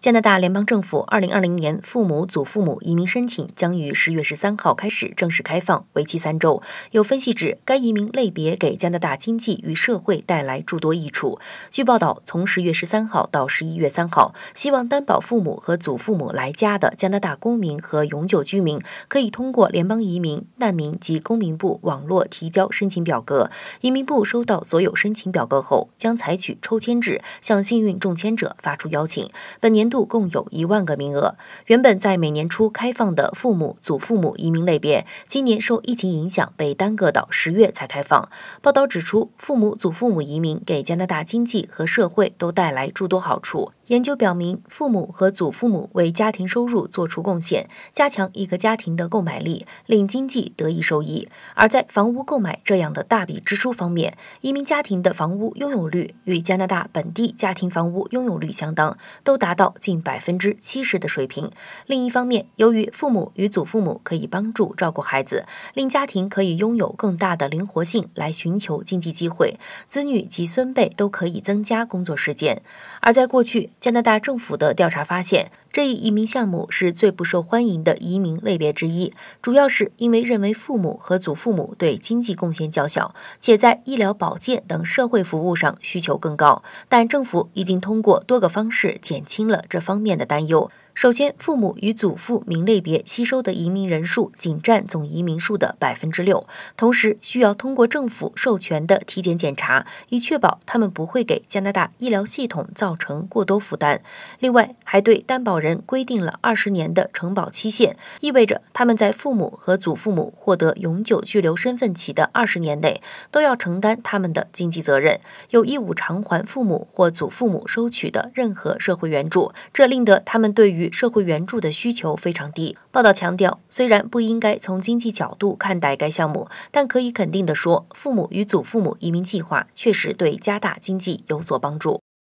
加拿大联邦政府2020年父母祖父母移民申请将于十月十三号开始正式开放，为期三周。有分析指，该移民类别给加拿大经济与社会带来诸多益处。据报道，从十月十三号到十一月三号，希望担保父母和祖父母来加的加拿大公民和永久居民可以通过联邦移民难民及公民部网络提交申请表格。移民部收到所有申请表格后，将采取抽签制向幸运中签者发出邀请。本年。度共有一万个名额。原本在每年初开放的父母、祖父母移民类别，今年受疫情影响被耽搁到十月才开放。报道指出，父母、祖父母移民给加拿大经济和社会都带来诸多好处。研究表明，父母和祖父母为家庭收入做出贡献，加强一个家庭的购买力，令经济得以受益。而在房屋购买这样的大笔支出方面，移民家庭的房屋拥有率与加拿大本地家庭房屋拥有率相当，都达到近百分之七十的水平。另一方面，由于父母与祖父母可以帮助照顾孩子，令家庭可以拥有更大的灵活性来寻求经济机会，子女及孙辈都可以增加工作时间。而在过去，加拿大政府的调查发现，这一移民项目是最不受欢迎的移民类别之一，主要是因为认为父母和祖父母对经济贡献较小，且在医疗保健等社会服务上需求更高。但政府已经通过多个方式减轻了这方面的担忧。首先，父母与祖父名类别吸收的移民人数仅占总移民数的百分之六，同时需要通过政府授权的体检检查，以确保他们不会给加拿大医疗系统造成过多负担。另外，还对担保人规定了二十年的承保期限，意味着他们在父母和祖父母获得永久居留身份起的二十年内，都要承担他们的经济责任，有义务偿还父母或祖父母收取的任何社会援助。这令得他们对于社会援助的需求非常低。报道强调，虽然不应该从经济角度看待该项目，但可以肯定地说，父母与祖父母移民计划确实对加大经济有所帮助。